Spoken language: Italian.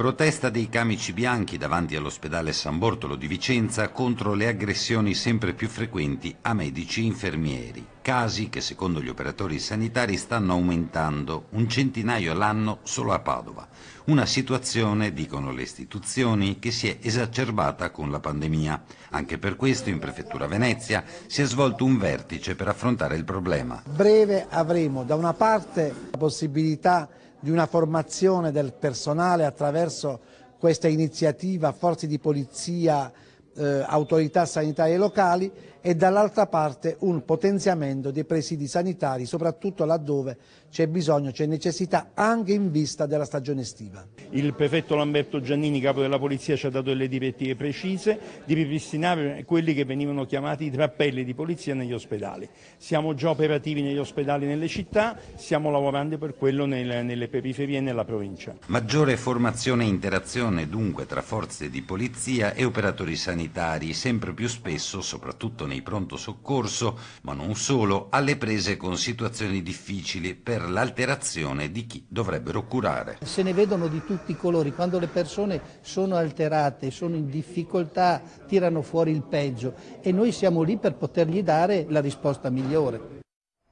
Protesta dei camici bianchi davanti all'ospedale San Bortolo di Vicenza contro le aggressioni sempre più frequenti a medici e infermieri, casi che secondo gli operatori sanitari stanno aumentando un centinaio all'anno solo a Padova, una situazione, dicono le istituzioni, che si è esacerbata con la pandemia. Anche per questo in Prefettura Venezia si è svolto un vertice per affrontare il problema. Breve avremo da una parte la possibilità di una formazione del personale attraverso questa iniziativa, forze di polizia, eh, autorità sanitarie locali e dall'altra parte un potenziamento dei presidi sanitari, soprattutto laddove c'è bisogno, c'è necessità anche in vista della stagione estiva. Il prefetto Lamberto Giannini, capo della polizia, ci ha dato delle direttive precise di ripristinare quelli che venivano chiamati i trappelli di polizia negli ospedali. Siamo già operativi negli ospedali nelle città, stiamo lavorando per quello nelle, nelle periferie e nella provincia. Maggiore formazione e interazione dunque tra forze di polizia e operatori sanitari, sempre più spesso, soprattutto nei pronto soccorso, ma non solo, alle prese con situazioni difficili per l'alterazione di chi dovrebbero curare. Se ne vedono di tutti i colori, quando le persone sono alterate, sono in difficoltà, tirano fuori il peggio e noi siamo lì per potergli dare la risposta migliore.